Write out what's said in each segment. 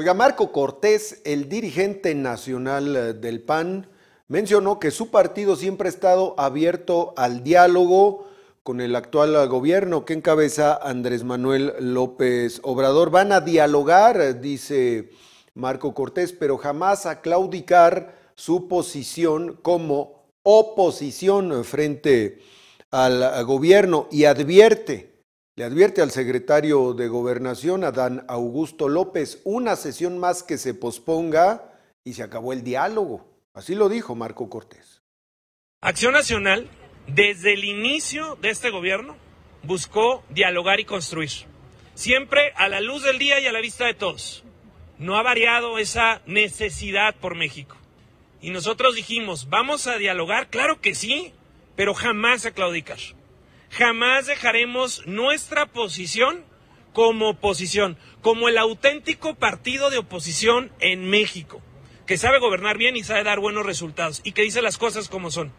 Oiga, Marco Cortés, el dirigente nacional eh, del PAN, mencionó que su partido siempre ha estado abierto al diálogo con el actual eh, gobierno que encabeza Andrés Manuel López Obrador. Van a dialogar, eh, dice Marco Cortés, pero jamás a claudicar su posición como oposición frente al gobierno y advierte le advierte al secretario de Gobernación, Adán Augusto López, una sesión más que se posponga y se acabó el diálogo. Así lo dijo Marco Cortés. Acción Nacional, desde el inicio de este gobierno, buscó dialogar y construir. Siempre a la luz del día y a la vista de todos. No ha variado esa necesidad por México. Y nosotros dijimos, vamos a dialogar, claro que sí, pero jamás a claudicar jamás dejaremos nuestra posición como oposición, como el auténtico partido de oposición en México, que sabe gobernar bien y sabe dar buenos resultados y que dice las cosas como son.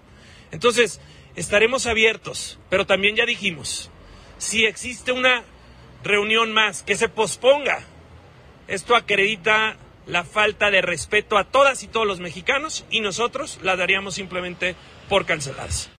Entonces, estaremos abiertos, pero también ya dijimos, si existe una reunión más que se posponga, esto acredita la falta de respeto a todas y todos los mexicanos y nosotros la daríamos simplemente por canceladas.